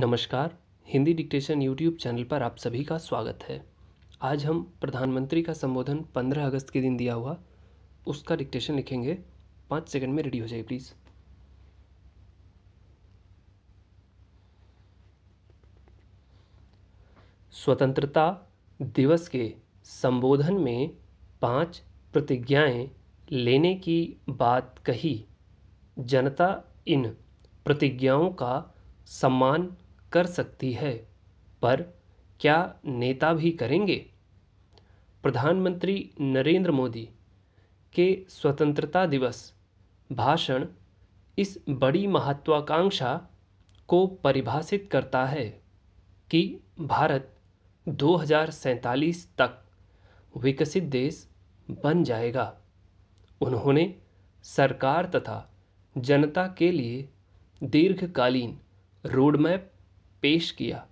नमस्कार Hindi dictation YouTube channel पर आप सभी का स्वागत है आज हम प्रधानमंत्री का संबोधन 15 अगस्त के दिन दिया हुआ उसका डिक्टेशन लिखेंगे पाँच सेकंड में रेडी हो जाए प्लीज़ स्वतंत्रता दिवस के संबोधन में पांच प्रतिज्ञाएं लेने की बात कही जनता इन प्रतिज्ञाओं का सम्मान कर सकती है पर क्या नेता भी करेंगे प्रधानमंत्री नरेंद्र मोदी के स्वतंत्रता दिवस भाषण इस बड़ी महत्वाकांक्षा को परिभाषित करता है कि भारत दो तक विकसित देश बन जाएगा उन्होंने सरकार तथा जनता के लिए दीर्घकालीन रोडमैप पेश किया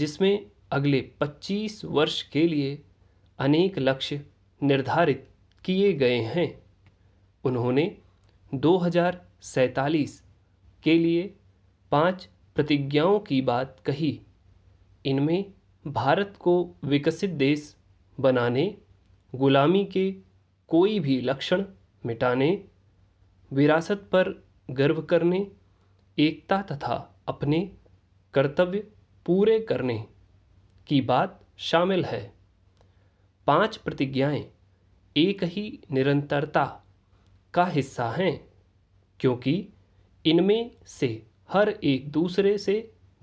जिसमें अगले 25 वर्ष के लिए अनेक लक्ष्य निर्धारित किए गए हैं उन्होंने दो के लिए पांच प्रतिज्ञाओं की बात कही इनमें भारत को विकसित देश बनाने गुलामी के कोई भी लक्षण मिटाने विरासत पर गर्व करने एकता तथा अपने कर्तव्य पूरे करने की बात शामिल है पांच प्रतिज्ञाएं एक ही निरंतरता का हिस्सा हैं क्योंकि इनमें से हर एक दूसरे से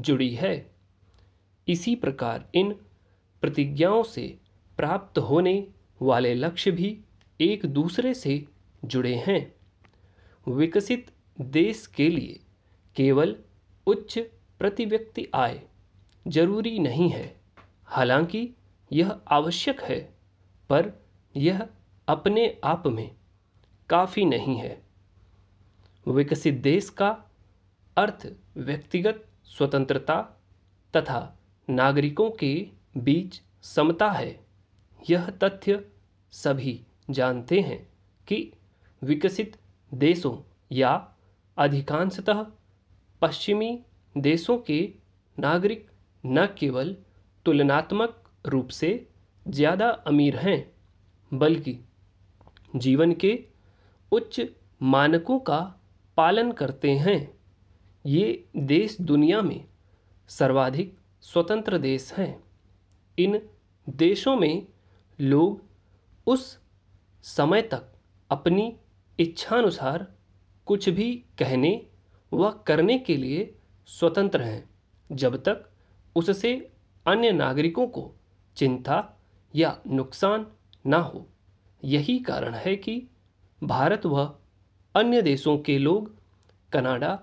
जुड़ी है इसी प्रकार इन प्रतिज्ञाओं से प्राप्त होने वाले लक्ष्य भी एक दूसरे से जुड़े हैं विकसित देश के लिए केवल उच्च प्रति व्यक्ति आय जरूरी नहीं है हालांकि यह आवश्यक है पर यह अपने आप में काफ़ी नहीं है विकसित देश का अर्थ व्यक्तिगत स्वतंत्रता तथा नागरिकों के बीच समता है यह तथ्य सभी जानते हैं कि विकसित देशों या अधिकांशतः पश्चिमी देशों के नागरिक न केवल तुलनात्मक रूप से ज़्यादा अमीर हैं बल्कि जीवन के उच्च मानकों का पालन करते हैं ये देश दुनिया में सर्वाधिक स्वतंत्र देश हैं इन देशों में लोग उस समय तक अपनी इच्छानुसार कुछ भी कहने व करने के लिए स्वतंत्र हैं जब तक उससे अन्य नागरिकों को चिंता या नुकसान ना हो यही कारण है कि भारत व अन्य देशों के लोग कनाडा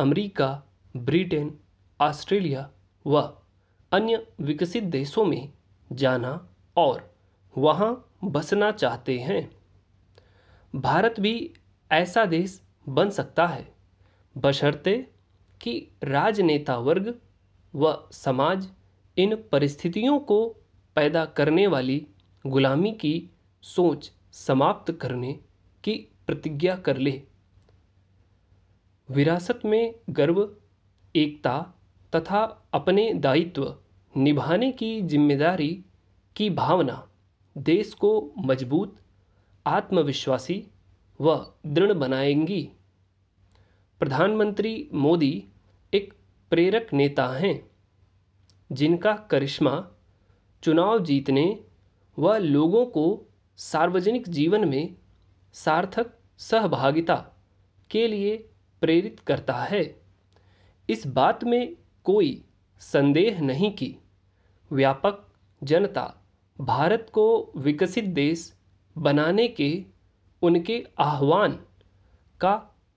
अमेरिका, ब्रिटेन ऑस्ट्रेलिया व अन्य विकसित देशों में जाना और वहाँ बसना चाहते हैं भारत भी ऐसा देश बन सकता है बशर्ते कि राजनेता वर्ग व समाज इन परिस्थितियों को पैदा करने वाली गुलामी की सोच समाप्त करने की प्रतिज्ञा कर ले विरासत में गर्व एकता तथा अपने दायित्व निभाने की जिम्मेदारी की भावना देश को मजबूत आत्मविश्वासी व दृढ़ बनाएंगी प्रधानमंत्री मोदी एक प्रेरक नेता हैं जिनका करिश्मा चुनाव जीतने व लोगों को सार्वजनिक जीवन में सार्थक सहभागिता के लिए प्रेरित करता है इस बात में कोई संदेह नहीं कि व्यापक जनता भारत को विकसित देश बनाने के उनके आह्वान का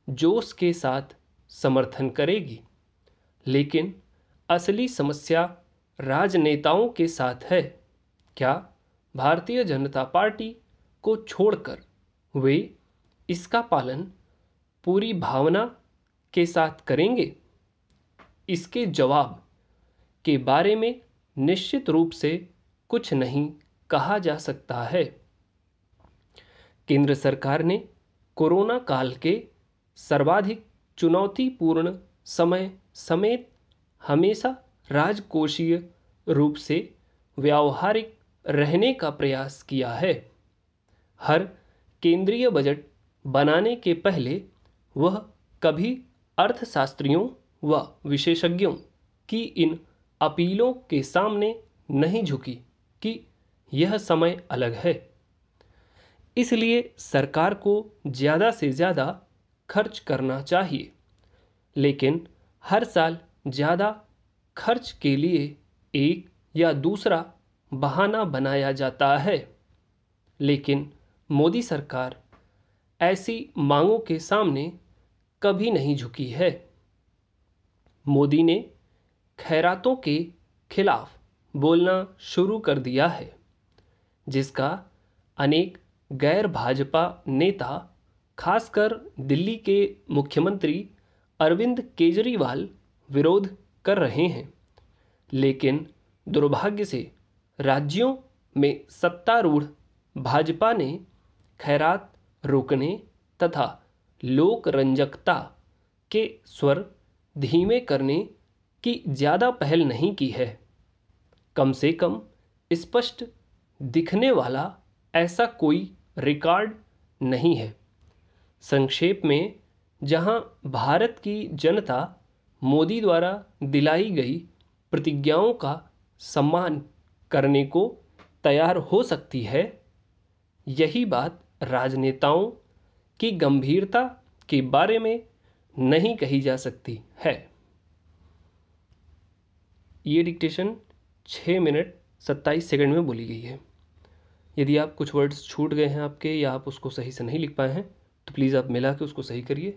जोश के साथ समर्थन करेगी लेकिन असली समस्या राजनेताओं के साथ है क्या भारतीय जनता पार्टी को छोड़कर वे इसका पालन पूरी भावना के साथ करेंगे इसके जवाब के बारे में निश्चित रूप से कुछ नहीं कहा जा सकता है केंद्र सरकार ने कोरोना काल के सर्वाधिक चुनौतीपूर्ण समय समेत हमेशा राजकोषीय रूप से व्यावहारिक रहने का प्रयास किया है हर केंद्रीय बजट बनाने के पहले वह कभी अर्थशास्त्रियों व विशेषज्ञों की इन अपीलों के सामने नहीं झुकी कि यह समय अलग है इसलिए सरकार को ज़्यादा से ज़्यादा खर्च करना चाहिए लेकिन हर साल ज़्यादा खर्च के लिए एक या दूसरा बहाना बनाया जाता है लेकिन मोदी सरकार ऐसी मांगों के सामने कभी नहीं झुकी है मोदी ने खैरातों के खिलाफ बोलना शुरू कर दिया है जिसका अनेक गैर भाजपा नेता खासकर दिल्ली के मुख्यमंत्री अरविंद केजरीवाल विरोध कर रहे हैं लेकिन दुर्भाग्य से राज्यों में सत्तारूढ़ भाजपा ने खैरात रोकने तथा लोक रंजकता के स्वर धीमे करने की ज़्यादा पहल नहीं की है कम से कम स्पष्ट दिखने वाला ऐसा कोई रिकॉर्ड नहीं है संक्षेप में जहां भारत की जनता मोदी द्वारा दिलाई गई प्रतिज्ञाओं का सम्मान करने को तैयार हो सकती है यही बात राजनेताओं की गंभीरता के बारे में नहीं कही जा सकती है ये डिक्टेशन छः मिनट सत्ताईस सेकंड में बोली गई है यदि आप कुछ वर्ड्स छूट गए हैं आपके या आप उसको सही से नहीं लिख पाए हैं तो प्लीज़ आप मिला के उसको सही करिए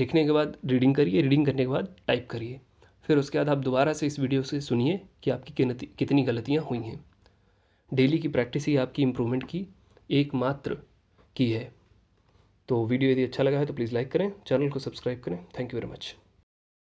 लिखने के बाद रीडिंग करिए रीडिंग करने के बाद टाइप करिए फिर उसके बाद आप दोबारा से इस वीडियो से सुनिए कि आपकी कितनी गलतियाँ हुई हैं डेली की प्रैक्टिस ही आपकी इम्प्रूवमेंट की एकमात्र की है तो वीडियो यदि अच्छा लगा है तो प्लीज़ लाइक करें चैनल को सब्सक्राइब करें थैंक यू वेरी मच